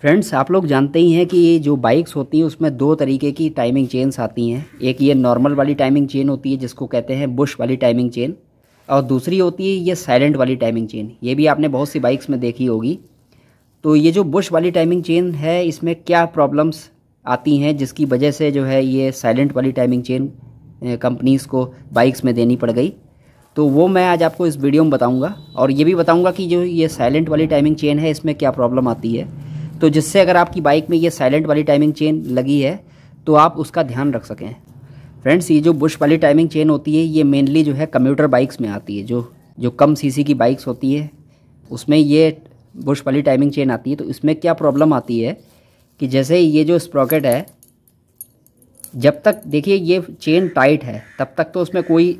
friends आप लोग जानते ही हैं कि ये जो बाइक्स होती हैं उसमें दो तरीके की टाइमिंग चेन्स आती हैं एक ये नॉर्मल वाली टाइमिंग चेन होती है जिसको कहते हैं बुश वाली टाइमिंग चेन और दूसरी होती है ये साइलेंट वाली टाइमिंग चेन ये भी आपने बहुत सी बाइक्स में देखी होगी तो ये जो बुश वाली टाइमिंग चेन है इसमें क्या प्रॉब्लम्स आती हैं जिसकी वजह से जो है ये साइलेंट वाली टाइमिंग चेन कंपनीज़ को बाइक्स में देनी पड़ गई तो वो मैं आज आपको इस वीडियो में बताऊंगा और ये भी बताऊंगा कि जो ये साइलेंट वाली टाइमिंग चेन है इसमें क्या प्रॉब्लम आती है तो जिससे अगर आपकी बाइक में ये साइलेंट वाली टाइमिंग चेन लगी है तो आप उसका ध्यान रख सकें फ्रेंड्स ये जो बुश वाली टाइमिंग चेन होती है ये मेनली जो है कम्प्यूटर बाइक्स में आती है जो जो कम सीसी की बाइक्स होती है उसमें ये बुश वाली टाइमिंग चेन आती है तो इसमें क्या प्रॉब्लम आती है कि जैसे ये जो स्प्रॉकेट है जब तक देखिए ये चेन टाइट है तब तक तो उसमें कोई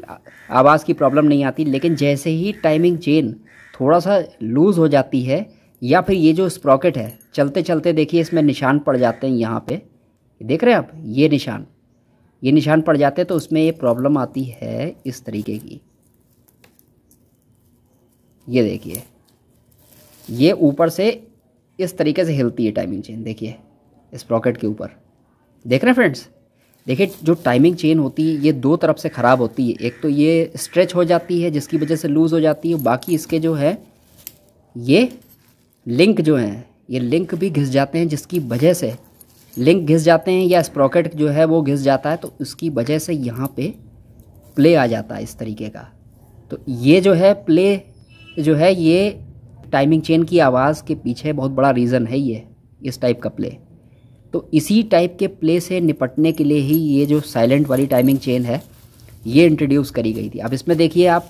आवाज़ की प्रॉब्लम नहीं आती लेकिन जैसे ही टाइमिंग चेन थोड़ा सा लूज़ हो जाती है या फिर ये जो स्प्रॉकेट है चलते चलते देखिए इसमें निशान पड़ जाते हैं यहाँ पे देख रहे हैं आप ये निशान ये निशान पड़ जाते हैं तो उसमें ये प्रॉब्लम आती है इस तरीके की ये देखिए ये ऊपर से इस तरीके से हिलती है टाइमिंग चेन देखिए इस प्रॉकेट के ऊपर देख रहे हैं फ्रेंड्स देखिए जो टाइमिंग चेन होती है ये दो तरफ से ख़राब होती है एक तो ये स्ट्रेच हो जाती है जिसकी वजह से लूज़ हो जाती है बाकी इसके जो है ये लिंक जो हैं ये लिंक भी घिस जाते हैं जिसकी वजह से लिंक घिस जाते हैं या स्प्रॉकेट जो है वो घिस जाता है तो उसकी वजह से यहाँ पे प्ले आ जाता है इस तरीके का तो ये जो है प्ले जो है ये टाइमिंग चेन की आवाज़ के पीछे बहुत बड़ा रीज़न है ये इस टाइप का प्ले तो इसी टाइप के प्ले से निपटने के लिए ही ये जो साइलेंट वाली टाइमिंग चेन है ये इंट्रोड्यूस करी गई थी अब इसमें देखिए आप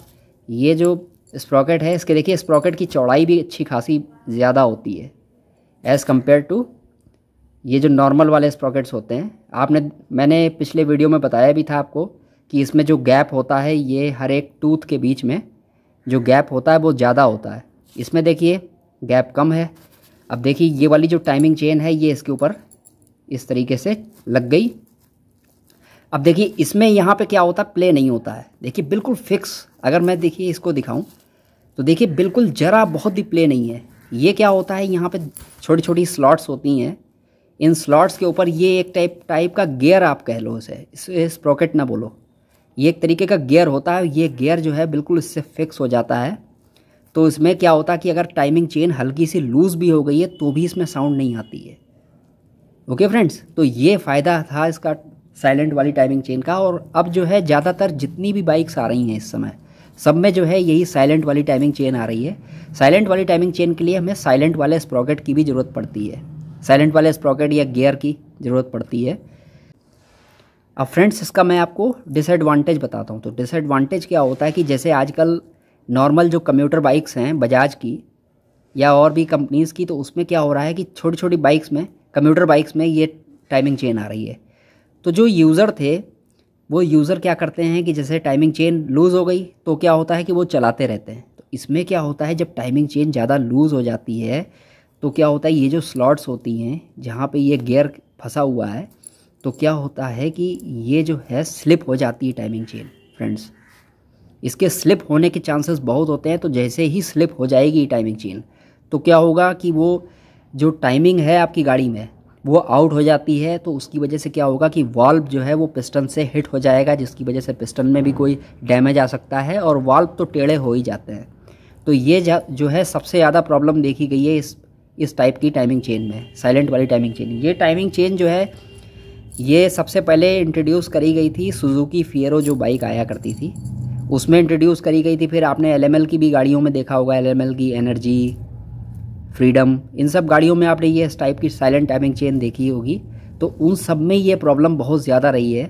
ये जो स्प्रॉकेट है इसके देखिए स्प्रॉकेट की चौड़ाई भी अच्छी खासी ज़्यादा होती है एज़ कम्पेयर टू ये जो नॉर्मल वाले स्प्रॉकेट्स होते हैं आपने मैंने पिछले वीडियो में बताया भी था आपको कि इसमें जो गैप होता है ये हर एक टूथ के बीच में जो गैप होता है वो ज़्यादा होता है इसमें देखिए गैप कम है अब देखिए ये वाली जो टाइमिंग चेन है ये इसके ऊपर इस तरीके से लग गई अब देखिए इसमें यहाँ पे क्या होता है प्ले नहीं होता है देखिए बिल्कुल फिक्स अगर मैं देखिए इसको दिखाऊं तो देखिए बिल्कुल ज़रा बहुत ही प्ले नहीं है ये क्या होता है यहाँ पे छोटी छोटी स्लॉट्स होती हैं इन स्लॉट्स के ऊपर ये एक टाइप टाइप का गियर आप कह लो उसे इसे स्प्रॉकेट ना बोलो ये एक तरीके का गियर होता है ये गियर जो है बिल्कुल इससे फिक्स हो जाता है तो इसमें क्या होता है कि अगर टाइमिंग चेन हल्की सी लूज़ भी हो गई है तो भी इसमें साउंड नहीं आती है ओके फ्रेंड्स तो ये फ़ायदा था इसका साइलेंट वाली टाइमिंग चेन का और अब जो है ज़्यादातर जितनी भी बाइक्स आ रही हैं इस समय सब में जो है यही साइलेंट वाली टाइमिंग चेन आ रही है साइलेंट वाली टाइमिंग चेन के लिए हमें साइलेंट वाले स्प्रॉकेट की भी ज़रूरत पड़ती है साइलेंट वाले स्प्रॉकेट या गियर की ज़रूरत पड़ती है अब फ्रेंड्स इसका मैं आपको डिसएडवांटेज बताता हूँ तो डिसएडवांटेज क्या होता है कि जैसे आजकल नॉर्मल जो कम्यूटर बाइक्स हैं बजाज की या और भी कंपनीज़ की तो उसमें क्या हो रहा है कि छोटी छोटी बाइक्स में कम्यूटर बाइक्स में ये टाइमिंग चेन आ रही है तो जो यूज़र थे वो यूज़र क्या करते हैं कि जैसे टाइमिंग चेन लूज़ हो गई तो क्या होता है कि वो चलाते रहते हैं तो इसमें क्या होता है जब टाइमिंग चेन ज़्यादा लूज़ हो जाती है तो क्या होता है ये जो स्लॉट्स होती हैं जहाँ पे ये गियर फंसा हुआ है तो क्या होता है कि ये जो है स्लिप हो जाती है टाइमिंग चेन फ्रेंड्स इसके स्लिप होने के चांसेस बहुत होते हैं तो जैसे ही स्लिप हो जाएगी टाइमिंग चेन तो क्या होगा कि वो जो टाइमिंग है आपकी गाड़ी में वो आउट हो जाती है तो उसकी वजह से क्या होगा कि वाल्व जो है वो पिस्टन से हिट हो जाएगा जिसकी वजह से पिस्टन में भी कोई डैमेज आ सकता है और वाल्व तो टेढ़े हो ही जाते हैं तो ये जो है सबसे ज़्यादा प्रॉब्लम देखी गई है इस इस टाइप की टाइमिंग चेन में साइलेंट वाली टाइमिंग चेन ये टाइमिंग चेन जो है ये सबसे पहले इंट्रोड्यूस करी गई थी सुजुकी फियरो जो बाइक आया करती थी उसमें इंट्रोड्यूस करी गई थी फिर आपने एल की भी गाड़ियों में देखा होगा एल की एनर्जी फ्रीडम इन सब गाड़ियों में आपने ये इस टाइप की साइलेंट टाइमिंग चेन देखी होगी तो उन सब में ये प्रॉब्लम बहुत ज़्यादा रही है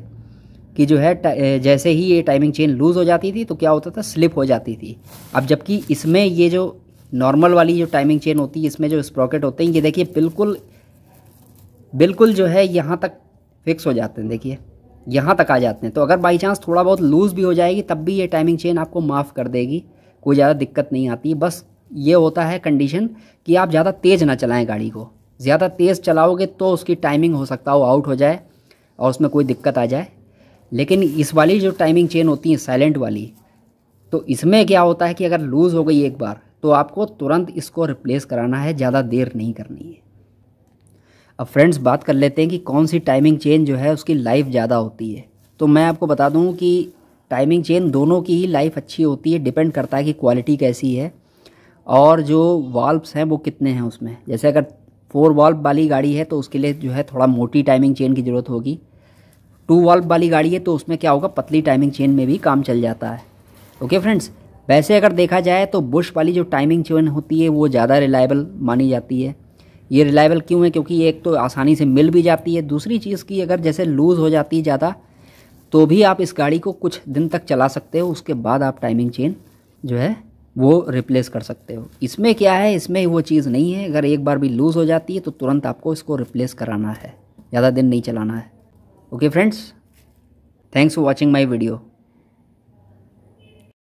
कि जो है जैसे ही ये टाइमिंग चेन लूज़ हो जाती थी तो क्या होता था स्लिप हो जाती थी अब जबकि इसमें ये जो नॉर्मल वाली जो टाइमिंग चेन होती है इसमें जो स्प्रॉकेट होते हैं ये देखिए बिल्कुल बिल्कुल जो है यहाँ तक फिक्स हो जाते हैं देखिए यहाँ तक आ जाते हैं तो अगर बाई चांस थोड़ा बहुत लूज़ भी हो जाएगी तब भी ये टाइमिंग चेन आपको माफ़ कर देगी कोई ज़्यादा दिक्कत नहीं आती बस ये होता है कंडीशन कि आप ज़्यादा तेज़ ना चलाएं गाड़ी को ज़्यादा तेज़ चलाओगे तो उसकी टाइमिंग हो सकता हो आउट हो जाए और उसमें कोई दिक्कत आ जाए लेकिन इस वाली जो टाइमिंग चेन होती है साइलेंट वाली तो इसमें क्या होता है कि अगर लूज़ हो गई एक बार तो आपको तुरंत इसको रिप्लेस कराना है ज़्यादा देर नहीं करनी है अब फ्रेंड्स बात कर लेते हैं कि कौन सी टाइमिंग चेन जो है उसकी लाइफ ज़्यादा होती है तो मैं आपको बता दूँ कि टाइमिंग चेन दोनों की ही लाइफ अच्छी होती है डिपेंड करता है कि क्वालिटी कैसी है और जो वाल्व्स हैं वो कितने हैं उसमें जैसे अगर फोर वाल्व वाली गाड़ी है तो उसके लिए जो है थोड़ा मोटी टाइमिंग चेन की ज़रूरत होगी टू वाल्व वाली गाड़ी है तो उसमें क्या होगा पतली टाइमिंग चेन में भी काम चल जाता है ओके फ्रेंड्स वैसे अगर देखा जाए तो बुश वाली जो टाइमिंग चेन होती है वो ज़्यादा रिलायबल मानी जाती है ये रिलायबल क्यों है क्योंकि एक तो आसानी से मिल भी जाती है दूसरी चीज़ की अगर जैसे लूज़ हो जाती है ज़्यादा तो भी आप इस गाड़ी को कुछ दिन तक चला सकते हो उसके बाद आप टाइमिंग चेन जो है वो रिप्लेस कर सकते हो इसमें क्या है इसमें वो चीज़ नहीं है अगर एक बार भी लूज़ हो जाती है तो तुरंत आपको इसको रिप्लेस कराना है ज़्यादा दिन नहीं चलाना है okay friends thanks for watching my video